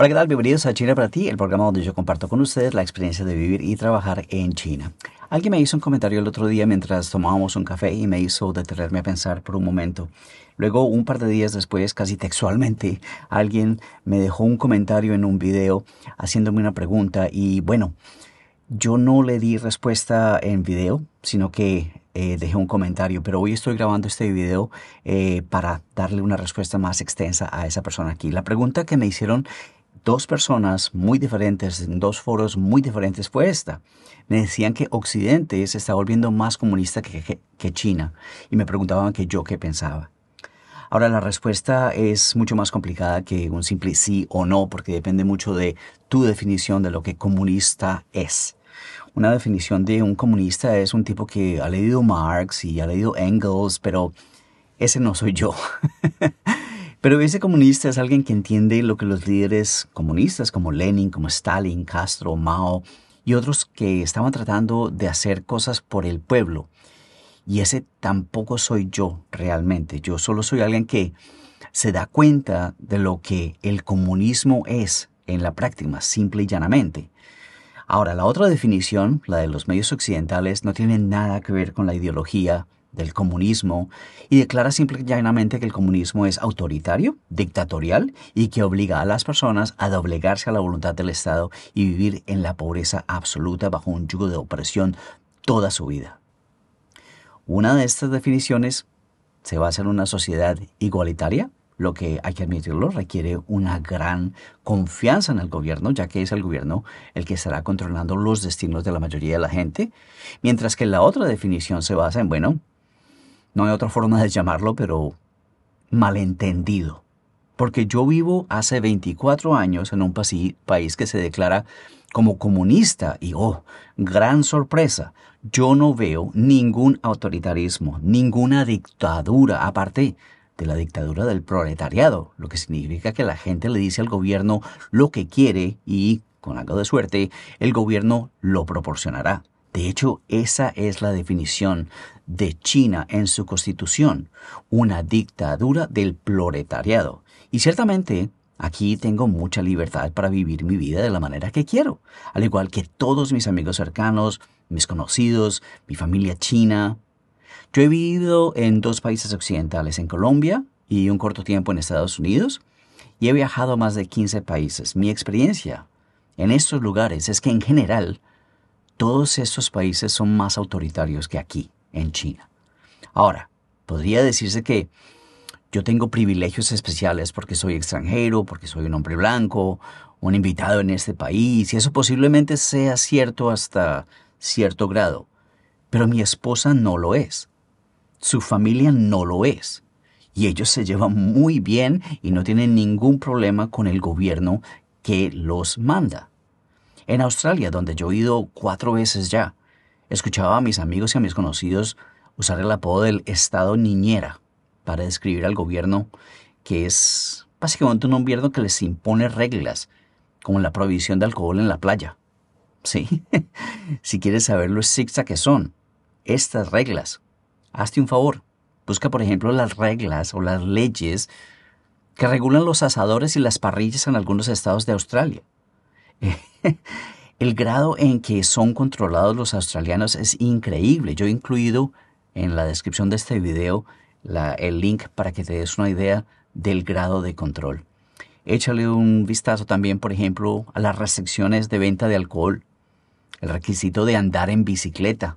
Hola, ¿qué tal? Bienvenidos a China para ti, el programa donde yo comparto con ustedes la experiencia de vivir y trabajar en China. Alguien me hizo un comentario el otro día mientras tomábamos un café y me hizo detenerme a pensar por un momento. Luego, un par de días después, casi textualmente, alguien me dejó un comentario en un video haciéndome una pregunta y bueno, yo no le di respuesta en video, sino que eh, dejé un comentario, pero hoy estoy grabando este video eh, para darle una respuesta más extensa a esa persona aquí. La pregunta que me hicieron dos personas muy diferentes en dos foros muy diferentes fue esta. Me decían que Occidente se está volviendo más comunista que, que, China y me preguntaban que yo qué pensaba. Ahora la respuesta es mucho más complicada que un simple sí o no porque depende mucho de tu definición de lo que comunista es. Una definición de un comunista es un tipo que ha leído Marx y ha leído Engels, pero ese no soy yo. Pero ese comunista es alguien que entiende lo que los líderes comunistas como Lenin, como Stalin, Castro, Mao y otros que estaban tratando de hacer cosas por el pueblo. Y ese tampoco soy yo realmente. Yo solo soy alguien que se da cuenta de lo que el comunismo es en la práctica, simple y llanamente. Ahora, la otra definición, la de los medios occidentales, no tiene nada que ver con la ideología del comunismo y declara simple y llanamente que el comunismo es autoritario, dictatorial y que obliga a las personas a doblegarse a la voluntad del Estado y vivir en la pobreza absoluta bajo un yugo de opresión toda su vida. Una de estas definiciones se basa en una sociedad igualitaria, lo que hay que admitirlo requiere una gran confianza en el gobierno, ya que es el gobierno el que estará controlando los destinos de la mayoría de la gente, mientras que la otra definición se basa en, bueno, no hay otra forma de llamarlo, pero malentendido. Porque yo vivo hace 24 años en un país que se declara como comunista y, oh, gran sorpresa, yo no veo ningún autoritarismo, ninguna dictadura, aparte de la dictadura del proletariado, lo que significa que la gente le dice al gobierno lo que quiere y, con algo de suerte, el gobierno lo proporcionará. De hecho, esa es la definición de China en su constitución, una dictadura del proletariado. Y ciertamente, aquí tengo mucha libertad para vivir mi vida de la manera que quiero, al igual que todos mis amigos cercanos, mis conocidos, mi familia china. Yo he vivido en dos países occidentales, en Colombia y un corto tiempo en Estados Unidos, y he viajado a más de 15 países. Mi experiencia en estos lugares es que en general todos estos países son más autoritarios que aquí, en China. Ahora, podría decirse que yo tengo privilegios especiales porque soy extranjero, porque soy un hombre blanco, un invitado en este país, y eso posiblemente sea cierto hasta cierto grado. Pero mi esposa no lo es. Su familia no lo es. Y ellos se llevan muy bien y no tienen ningún problema con el gobierno que los manda. En Australia, donde yo he ido cuatro veces ya, escuchaba a mis amigos y a mis conocidos usar el apodo del Estado Niñera para describir al gobierno que es básicamente un gobierno que les impone reglas, como la prohibición de alcohol en la playa. Sí, si quieres saber lo zigzag que son estas reglas, hazte un favor. Busca, por ejemplo, las reglas o las leyes que regulan los asadores y las parrillas en algunos estados de Australia. el grado en que son controlados los australianos es increíble. Yo he incluido en la descripción de este video el link para que te des una idea del grado de control. Échale un vistazo también, por ejemplo, a las restricciones de venta de alcohol, el requisito de andar en bicicleta,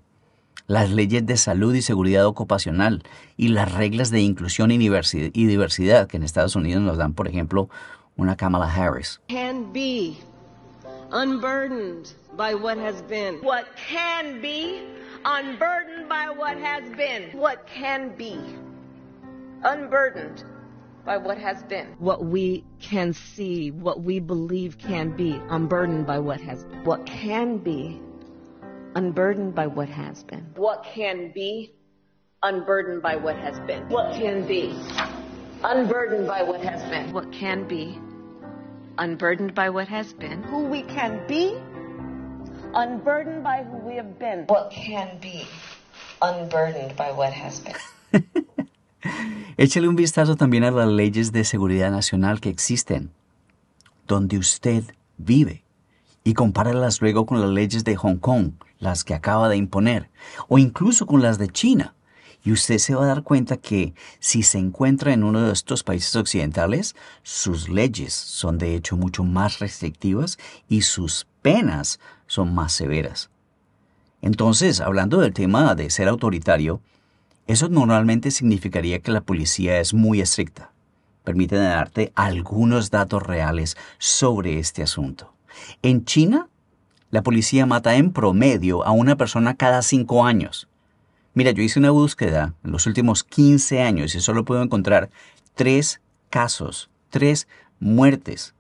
las leyes de salud y seguridad ocupacional y las reglas de inclusión y diversidad, que en Estados Unidos nos dan, por ejemplo, una Kamala Harris. unburdened by what has been. What can be, unburdened by what has been. What can be, unburdened by what has been. What we can see, what we believe can be, unburdened by what has been. What can be, unburdened by what has been. What can be, unburdened by what has been. What can be, unburdened by what has been. What can be, unburdened by what has been, who we can be, unburdened by who we have been. unburdened by what has been. un vistazo también a las leyes de seguridad nacional que existen, donde usted vive, y compáralas luego con las leyes de Hong Kong, las que acaba de imponer, o incluso con las de China. Y usted se va a dar cuenta que si se encuentra en uno de estos países occidentales, sus leyes son de hecho mucho más restrictivas y sus penas son más severas. Entonces, hablando del tema de ser autoritario, eso normalmente significaría que la policía es muy estricta. Permíteme darte algunos datos reales sobre este asunto. En China, la policía mata en promedio a una persona cada cinco años. Mira, yo hice una búsqueda en los últimos 15 años y solo puedo encontrar tres casos, tres muertes.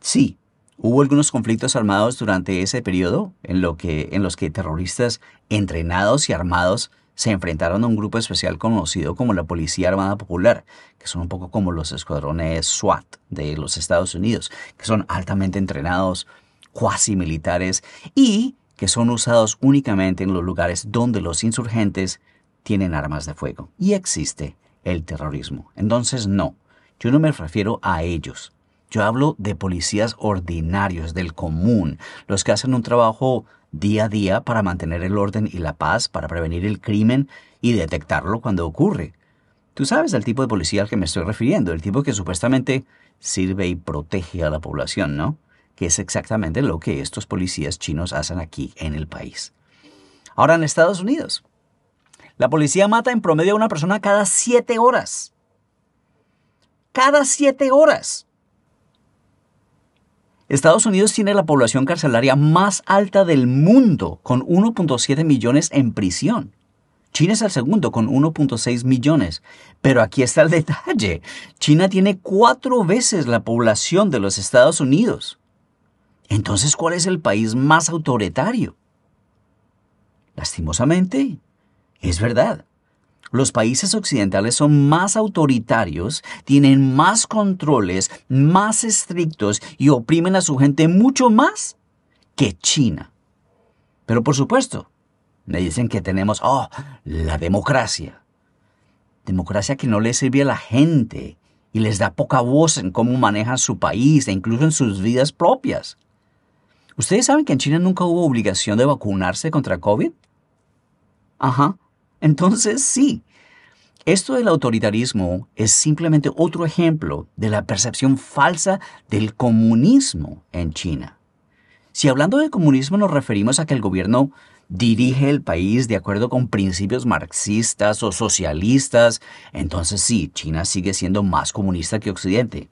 Sí, hubo algunos conflictos armados durante ese periodo en, lo que, en los que terroristas entrenados y armados se enfrentaron a un grupo especial conocido como la Policía Armada Popular, que son un poco como los escuadrones SWAT de los Estados Unidos, que son altamente entrenados, cuasi militares y que son usados únicamente en los lugares donde los insurgentes tienen armas de fuego. Y existe el terrorismo. Entonces, no, yo no me refiero a ellos. Yo hablo de policías ordinarios, del común, los que hacen un trabajo día a día para mantener el orden y la paz, para prevenir el crimen y detectarlo cuando ocurre. Tú sabes el tipo de policía al que me estoy refiriendo, el tipo que supuestamente sirve y protege a la población, ¿no? que es exactamente lo que estos policías chinos hacen aquí en el país. Ahora en Estados Unidos, la policía mata en promedio a una persona cada siete horas. Cada siete horas. Estados Unidos tiene la población carcelaria más alta del mundo, con 1.7 millones en prisión. China es el segundo con 1.6 millones. Pero aquí está el detalle. China tiene cuatro veces la población de los Estados Unidos. Entonces, ¿cuál es el país más autoritario? Lastimosamente, es verdad. Los países occidentales son más autoritarios, tienen más controles, más estrictos y oprimen a su gente mucho más que China. Pero por supuesto, me dicen que tenemos, oh, la democracia. Democracia que no le sirve a la gente y les da poca voz en cómo manejan su país e incluso en sus vidas propias. ¿Ustedes saben que en China nunca hubo obligación de vacunarse contra COVID? Ajá. Entonces sí. Esto del autoritarismo es simplemente otro ejemplo de la percepción falsa del comunismo en China. Si hablando de comunismo nos referimos a que el gobierno dirige el país de acuerdo con principios marxistas o socialistas, entonces sí, China sigue siendo más comunista que Occidente.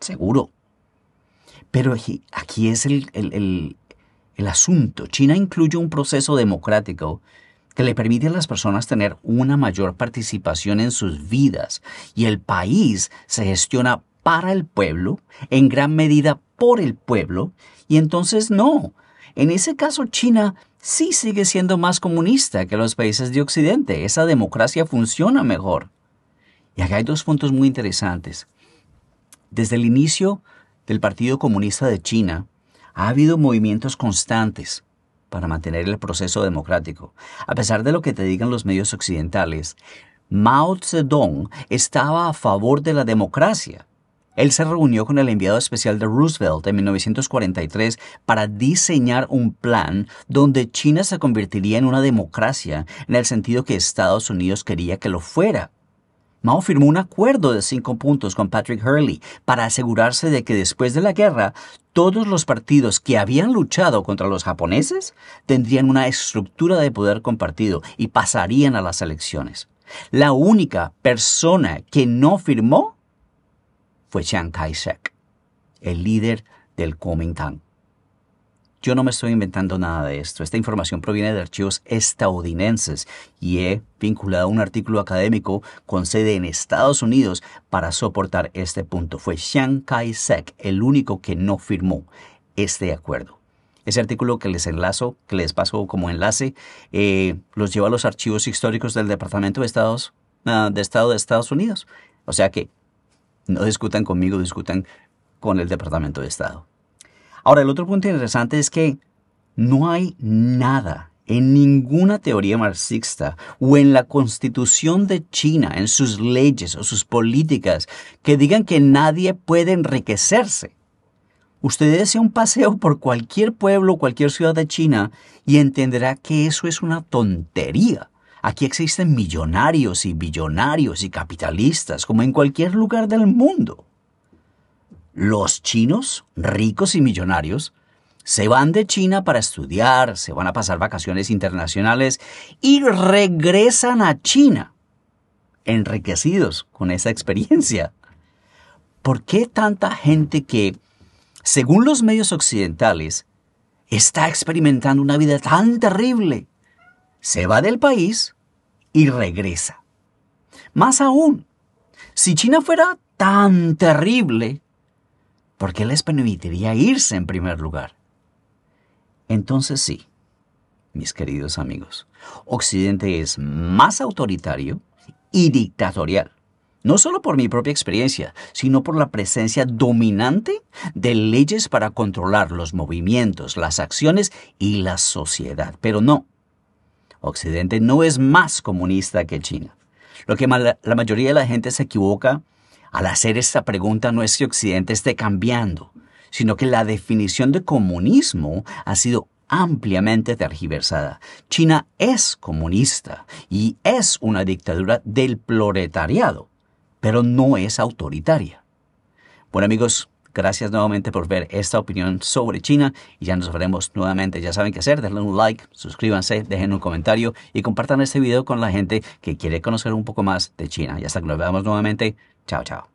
Seguro. Pero aquí, es el, el, el, el asunto. China incluye un proceso democrático que le permite a las personas tener una mayor participación en sus vidas y el país se gestiona para el pueblo, en gran medida por el pueblo, y entonces no. En ese caso China sí sigue siendo más comunista que los países de Occidente. Esa democracia funciona mejor. Y acá hay dos puntos muy interesantes. Desde el inicio, del Partido Comunista de China, ha habido movimientos constantes para mantener el proceso democrático. A pesar de lo que te digan los medios occidentales, Mao Zedong estaba a favor de la democracia. Él se reunió con el enviado especial de Roosevelt en 1943 para diseñar un plan donde China se convertiría en una democracia en el sentido que Estados Unidos quería que lo fuera. Mao firmó un acuerdo de cinco puntos con Patrick Hurley para asegurarse de que después de la guerra todos los partidos que habían luchado contra los japoneses tendrían una estructura de poder compartido y pasarían a las elecciones. La única persona que no firmó fue Chiang Kai-shek, el líder del Kuomintang. Yo no me estoy inventando nada de esto. Esta información proviene de archivos estadounidenses y he vinculado un artículo académico con sede en Estados Unidos para soportar este punto. Fue Chiang Kai-shek el único que no firmó este acuerdo. Ese artículo que les enlazo, que les paso como enlace, eh, los lleva a los archivos históricos del Departamento de, Estados, ah, de Estado de Estados Unidos. O sea que no discutan conmigo, discutan con el Departamento de Estado. Ahora, el otro punto interesante es que no hay nada en ninguna teoría marxista o en la constitución de China, en sus leyes o sus políticas, que digan que nadie puede enriquecerse. Usted desea un paseo por cualquier pueblo o cualquier ciudad de China y entenderá que eso es una tontería. Aquí existen millonarios y billonarios y capitalistas, como en cualquier lugar del mundo los chinos, ricos y millonarios, se van de China para estudiar, se van a pasar vacaciones internacionales y regresan a China, enriquecidos con esa experiencia. ¿Por qué tanta gente que, según los medios occidentales, está experimentando una vida tan terrible? Se va del país y regresa. Más aún, si China fuera tan terrible, porque les permitiría irse en primer lugar. Entonces sí, mis queridos amigos, Occidente es más autoritario y dictatorial, no solo por mi propia experiencia, sino por la presencia dominante de leyes para controlar los movimientos, las acciones y la sociedad. Pero no, Occidente no es más comunista que China. Lo que la mayoría de la gente se equivoca al hacer esta pregunta no es que Occidente esté cambiando, sino que la definición de comunismo ha sido ampliamente tergiversada. China es comunista y es una dictadura del proletariado, pero no es autoritaria. Bueno amigos, gracias nuevamente por ver esta opinión sobre China y ya nos veremos nuevamente. Ya saben qué hacer, denle un like, suscríbanse, dejen un comentario y compartan este video con la gente que quiere conocer un poco más de China. Y hasta que nos veamos nuevamente. 瞧瞧。